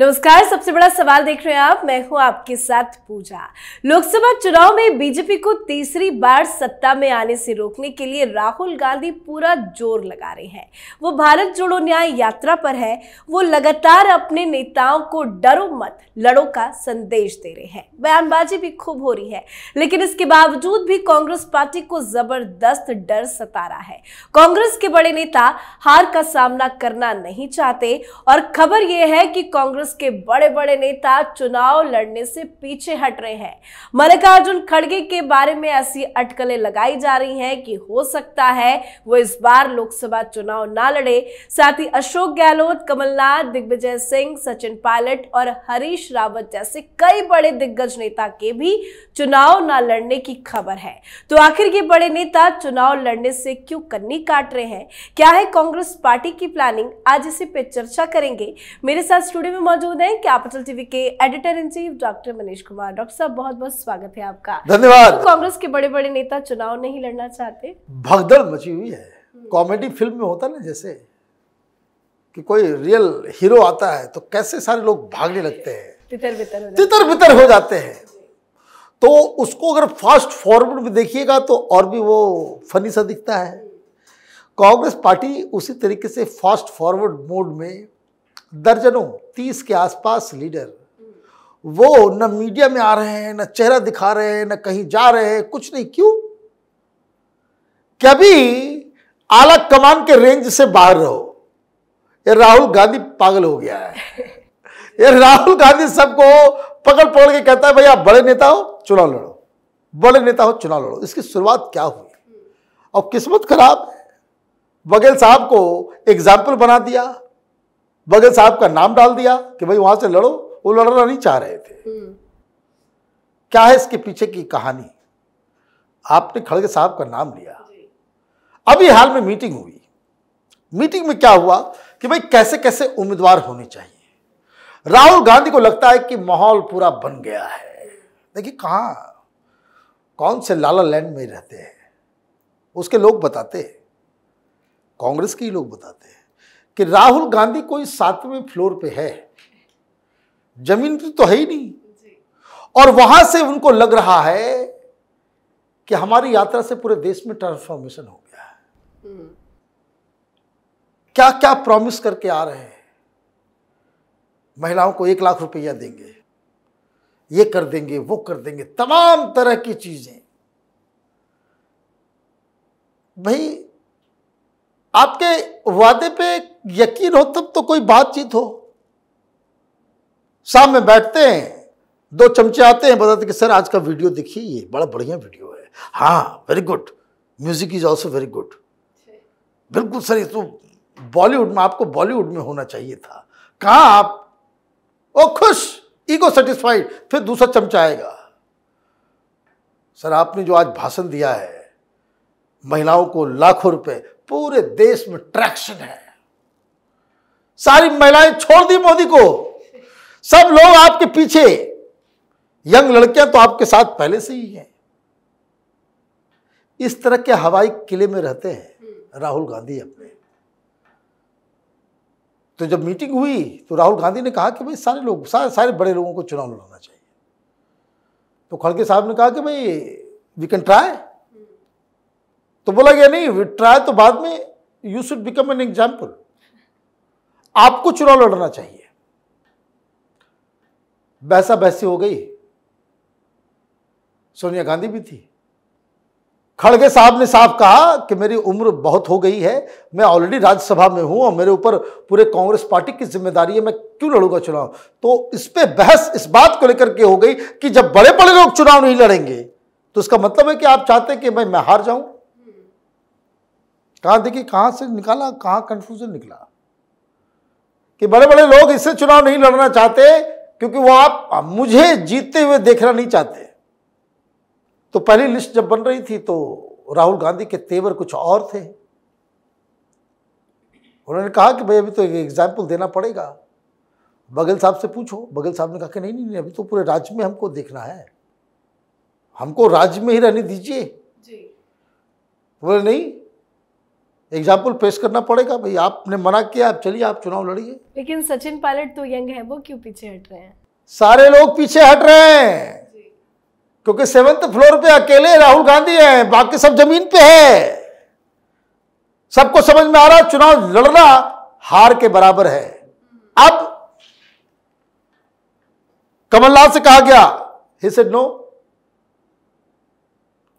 नमस्कार सबसे बड़ा सवाल देख रहे हैं आप मैं हूं आपके साथ पूजा लोकसभा चुनाव में बीजेपी को तीसरी बार सत्ता में आने से रोकने के लिए राहुल गांधी पूरा जोर लगा रहे हैं वो भारत जोड़ो न्याय यात्रा पर है वो लगातार अपने नेताओं को डरो मत लड़ो का संदेश दे रहे हैं बयानबाजी भी खूब हो रही है लेकिन इसके बावजूद भी कांग्रेस पार्टी को जबरदस्त डर सता रहा है कांग्रेस के बड़े नेता हार का सामना करना नहीं चाहते और खबर यह है कि कांग्रेस कांग्रेस के बड़े बड़े नेता चुनाव लड़ने से पीछे हट रहे हैं मल्लिकार्जुन खड़गे के बारे में ऐसी अटकलें लगाई जा रही हैं कि हो सकता है वो इस बार लोकसभा चुनाव ना लड़े साथ ही अशोक गहलोत कमलनाथ दिग्विजय सिंह सचिन पायलट और हरीश रावत जैसे कई बड़े दिग्गज नेता के भी चुनाव ना लड़ने की खबर है तो आखिर ये बड़े नेता चुनाव लड़ने से क्यों कन्नी काट रहे हैं क्या है कांग्रेस पार्टी की प्लानिंग आज इसी पे चर्चा करेंगे मेरे साथ स्टूडियो में मौजूद हैं कैपिटल टीवी के editor in chief doctor Manish Kumar doctor साहब बहुत बहुत स्वागत है आपका धन्यवाद तो कांग्रेस के बड़े बड़े नेता चुनाव नहीं लड़ना चाहते भगदड़ मची हुई है कॉमेडी फिल्म में होता ना जैसे कि कोई रियल हीरो आता है तो कैसे सारे लोग भागने लगते हैं तितर बितर हो तितर बितर हो जाते हैं तो उसको अगर फास्ट फॉरवर्ड में देखिएगा तो और भी वो फनी सा दिखता है कांग्रेस पार्टी उसी तरीके से फास्ट फॉरवर्ड मोड में दर्जनों तीस के आसपास लीडर वो न मीडिया में आ रहे हैं न चेहरा दिखा रहे हैं न कहीं जा रहे हैं कुछ नहीं क्यों कभी आला कमान के रेंज से बाहर रहो ये राहुल गांधी पागल हो गया है ये राहुल गांधी सबको पकड़ पकड़ के कहता है भैया बड़े नेता हो चुनाव लड़ो बड़े नेता हो चुनाव लड़ो इसकी शुरुआत क्या हुई हम्म। और किस्मत खराब बघेल साहब को एग्जाम्पल बना दिया बगल साहब का नाम डाल दिया कि भाई वहां से लड़ो वो लड़ना नहीं चाह रहे थे हम्म। क्या है इसके पीछे की कहानी आपने खड़गे साहब का नाम लिया अभी हाल में मीटिंग हुई मीटिंग में क्या हुआ कि भाई कैसे कैसे उम्मीदवार होने चाहिए राहुल गांधी को लगता है कि माहौल पूरा बन गया है देखिए कहा कौन से लाला लैंड में रहते हैं उसके लोग बताते हैं कांग्रेस के ही लोग बताते हैं कि राहुल गांधी कोई सातवें फ्लोर पे है जमीन पर तो, तो है ही नहीं और वहां से उनको लग रहा है कि हमारी यात्रा से पूरे देश में ट्रांसफॉर्मेशन हो गया है क्या क्या प्रॉमिस करके आ रहे हैं महिलाओं को एक लाख रुपया देंगे ये कर देंगे वो कर देंगे तमाम तरह की चीजें भाई आपके वादे पे यकीन हो तब तो कोई बातचीत हो सामने बैठते हैं दो चमचे आते हैं बताते कि सर आज का वीडियो देखिए ये बड़ा बढ़िया वीडियो है हाँ very good music is also very good बिल्कुल सर ये तो बॉलीवुड में आपको बॉलीवुड में होना चाहिए था कहा आप ओ खुश ईगो सेटिस्फाइड फिर दूसरा चमचा आएगा सर आपने जो आज भाषण दिया है महिलाओं को लाखों रुपए पूरे देश में ट्रैक्शन है सारी महिलाएं छोड़ दी मोदी को सब लोग आपके पीछे यंग लड़कियां तो आपके साथ पहले से ही हैं इस तरह के हवाई किले में रहते हैं राहुल गांधी अपने तो जब मीटिंग हुई तो राहुल गांधी ने कहा कि भाई सारे लोग सारे सारे बड़े लोगों को चुनाव लड़ना चाहिए तो खड़गे साहब ने कहा कि भाई वी कैन ट्राई तो बोला गया नहीं ट्राई तो बाद में you should become an example आपको चुनाव लड़ना चाहिए वैसा वैसी हो गई सोनिया गांधी भी थी खड़गे साहब ने साफ कहा कि मेरी उम्र बहुत हो गई है मैं ऑलरेडी राज्यसभा में हूं और मेरे ऊपर पूरे कांग्रेस पार्टी की जिम्मेदारी है मैं क्यों लड़ूंगा चुनाव तो इस पर बहस इस बात को लेकर के हो गई कि जब बड़े बड़े लोग चुनाव नहीं लड़ेंगे तो इसका मतलब है कि आप चाहते हैं कि मैं मैं हार जाऊं कहाँ देखिए कहाँ से निकाला कहाँ कंफ्यूजन निकला कि बड़े बड़े लोग इससे चुनाव नहीं लड़ना चाहते क्योंकि वो आप मुझे जीतते हुए देखना नहीं चाहते तो पहली लिस्ट जब बन रही थी तो राहुल गांधी के तेवर कुछ और थे उन्होंने कहा कि भाई अभी तो एक एग्जाम्पल देना पड़ेगा बगल साहब से पूछो बगल साहब ने कहा कि नहीं नहीं नहीं अभी तो पूरे राज्य में हमको देखना है हमको राज्य में ही रहने दीजिए बोले नहीं एग्जाम्पल पेश करना पड़ेगा भाई आपने मना किया आप चलिए आप चुनाव लड़िए लेकिन सचिन पायलट तो यंग है वो क्यों पीछे हट रहे हैं सारे लोग पीछे हट रहे हैं क्योंकि सेवंथ फ्लोर पे अकेले राहुल गांधी हैं बाकी सब जमीन पे है सबको समझ में आ रहा चुनाव लड़ना हार के बराबर है अब कमलनाथ से कहा गया ही सेड नो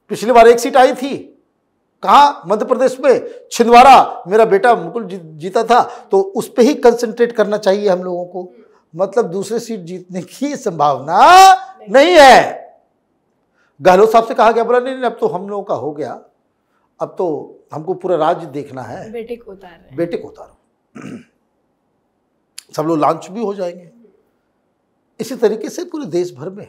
पिछली बार एक सीट आई थी कहाँ मध्य प्रदेश में छिंदवाड़ा मेरा बेटा मुकुल जी, जीता था तो उस पर ही कंसंट्रेट करना चाहिए हम लोगों को मतलब दूसरे सीट जीतने की संभावना नहीं है गहलोत साहब से कहा गया बोला नहीं नहीं अब तो हम लोगों का हो गया अब तो हमको पूरा राज्य देखना है बेटे को उतार बेटे को उतारो सब लोग लॉन्च भी हो जाएंगे इसी तरीके से पूरे देश भर में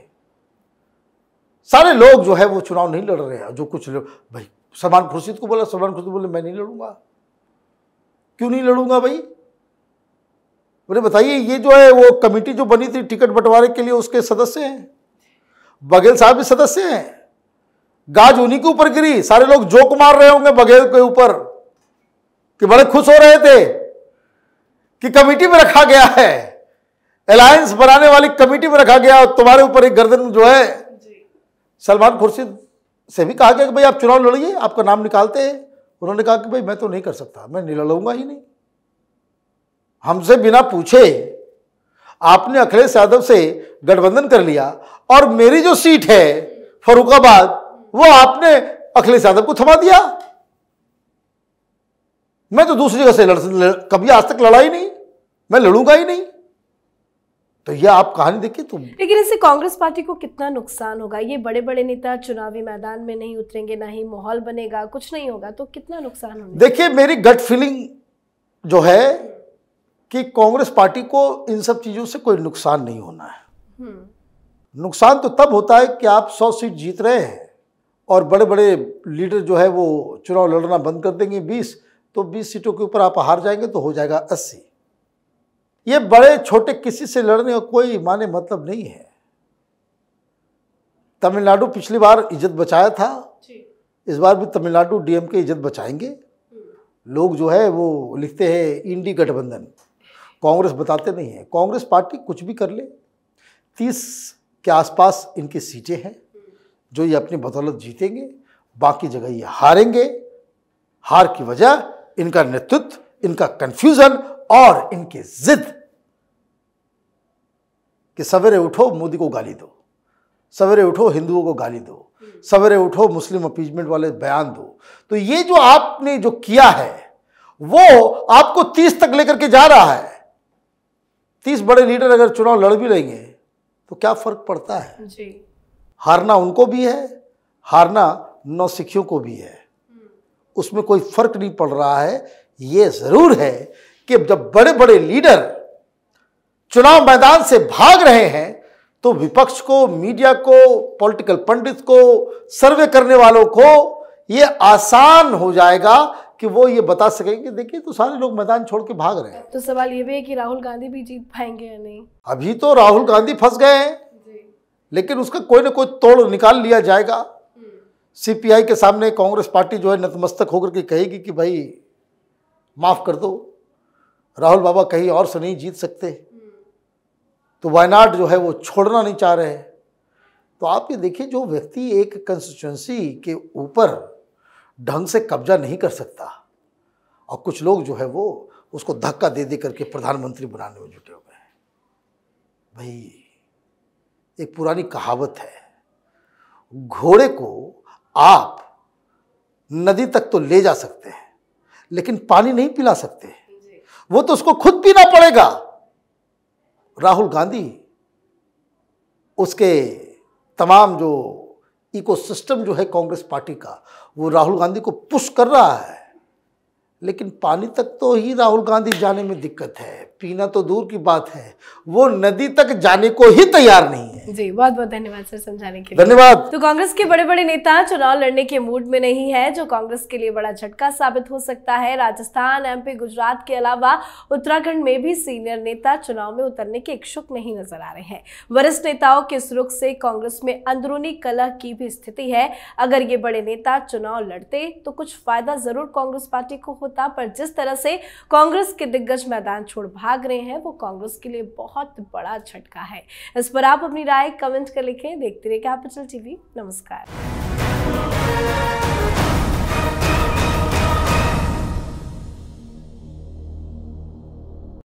सारे लोग जो है वो चुनाव नहीं लड़ रहे हैं जो कुछ लोग भाई सलमान खुर्शीद को बोला सलमान खुर्शीद बोले मैं नहीं लड़ूंगा क्यों नहीं लड़ूंगा भाई बोले बताइए ये जो है वो कमेटी जो बनी थी टिकट बंटवारे के लिए उसके सदस्य हैं बघेल साहब भी सदस्य हैं गाज उन्हीं के ऊपर गिरी सारे लोग जोक मार रहे होंगे बघेल के ऊपर कि बड़े खुश हो रहे थे कि कमेटी में रखा गया है अलायंस बनाने वाली कमेटी में रखा गया और तुम्हारे ऊपर एक गर्दन जो है सलमान खुर्शीद से भी कहा गया कि भाई आप चुनाव लड़िए आपका नाम निकालते हैं उन्होंने कहा कि भाई मैं तो नहीं कर सकता मैं नहीं लड़ूंगा ही नहीं हमसे बिना पूछे आपने अखिलेश यादव से गठबंधन कर लिया और मेरी जो सीट है फरुखाबाद वो आपने अखिलेश यादव को थमा दिया मैं तो दूसरी जगह से लड़, कभी आज तक लड़ा ही नहीं मैं लड़ूंगा ही नहीं तो ये आप कहानी देखिए तुम तो- लेकिन इससे कांग्रेस पार्टी को कितना नुकसान होगा ये बड़े बड़े नेता चुनावी मैदान में नहीं उतरेंगे ना ही माहौल बनेगा कुछ नहीं होगा तो कितना नुकसान होगा देखिए मेरी गट फीलिंग जो है कि कांग्रेस पार्टी को इन सब चीज़ों से कोई नुकसान नहीं होना है हम्म। नुकसान तो तब होता है कि आप सौ सीट जीत रहे हैं और बड़े बड़े लीडर जो है वो चुनाव लड़ना बंद कर देंगे बीस तो बीस सीटों के ऊपर आप हार जाएंगे तो हो जाएगा अस्सी ये बड़े छोटे किसी से लड़ने का कोई माने मतलब नहीं है तमिलनाडु पिछली बार इज्जत बचाया था इस बार भी तमिलनाडु डीएम के इज्जत बचाएंगे हम्म। लोग जो है वो लिखते हैं इंडी गठबंधन कांग्रेस बताते नहीं है कांग्रेस पार्टी कुछ भी कर ले तीस के आसपास इनकी सीटें हैं हम्म। जो ये अपनी बदौलत जीतेंगे बाकी जगह ये हारेंगे हार की वजह इनका नेतृत्व इनका कन्फ्यूज़न और इनकी ज़िद कि सवेरे उठो मोदी को गाली दो सवेरे उठो हिंदुओं को गाली दो सवेरे उठो मुस्लिम अपीजमेंट वाले बयान दो तो ये जो आपने जो किया है वो आपको तीस तक लेकर के जा रहा है तीस बड़े लीडर अगर चुनाव लड़ भी लेंगे तो क्या फर्क पड़ता है जी। हारना उनको भी है हारना नौसिखियों को भी है उसमें कोई फर्क नहीं पड़ रहा है ये ज़रूर है कि जब बड़े बड़े लीडर चुनाव मैदान से भाग रहे हैं तो विपक्ष को मीडिया को पॉलिटिकल पंडित को सर्वे करने वालों को ये आसान हो जाएगा कि वो ये बता सकेंगे देखिए तो सारे लोग मैदान छोड़ के भाग रहे हैं तो सवाल ये भी है कि राहुल गांधी भी जीत पाएंगे या नहीं अभी तो राहुल गांधी फंस गए हैं लेकिन उसका कोई ना कोई तोड़ निकाल लिया जाएगा हम्म। सीपीआई के सामने कांग्रेस पार्टी जो है नतमस्तक होकर के कहेगी कि भाई माफ़ कर दो राहुल बाबा कहीं और से नहीं जीत सकते तो वायनाड जो है वो छोड़ना नहीं चाह रहे तो आप ये देखिए जो व्यक्ति एक कंस्टिट्यूंसी के ऊपर ढंग से कब्जा नहीं कर सकता और कुछ लोग जो है वो उसको धक्का दे दे करके प्रधानमंत्री बनाने में जुटे हुए हैं भाई एक पुरानी कहावत है घोड़े को आप नदी तक तो ले जा सकते हैं लेकिन पानी नहीं पिला सकते वो तो उसको खुद पीना पड़ेगा राहुल गांधी उसके तमाम जो इकोसिस्टम जो है कांग्रेस पार्टी का वो राहुल गांधी को पुश कर रहा है लेकिन पानी तक तो ही राहुल गांधी जाने में दिक्कत है पीना तो दूर की बात है वो नदी तक जाने को ही तैयार नहीं जी बहुत बहुत धन्यवाद सर समझाने के लिए धन्यवाद तो कांग्रेस के बड़े बड़े नेता चुनाव लड़ने के मूड में नहीं है जो कांग्रेस के लिए बड़ा झटका साबित हो सकता है राजस्थान एमपी गुजरात के अलावा उत्तराखंड में भी सीनियर नेता चुनाव में उतरने के इच्छुक नहीं नजर आ रहे हैं वरिष्ठ नेताओं के इस रुख से कांग्रेस में अंदरूनी कला की भी स्थिति है अगर ये बड़े नेता चुनाव लड़ते तो कुछ फायदा जरूर कांग्रेस पार्टी को होता पर जिस तरह से कांग्रेस के दिग्गज मैदान छोड़ भाग रहे हैं वो कांग्रेस के लिए बहुत बड़ा झटका है इस पर आप अपनी राय लाइक कमेंट कर लिखें देखते रहिए कैपिटल टीवी नमस्कार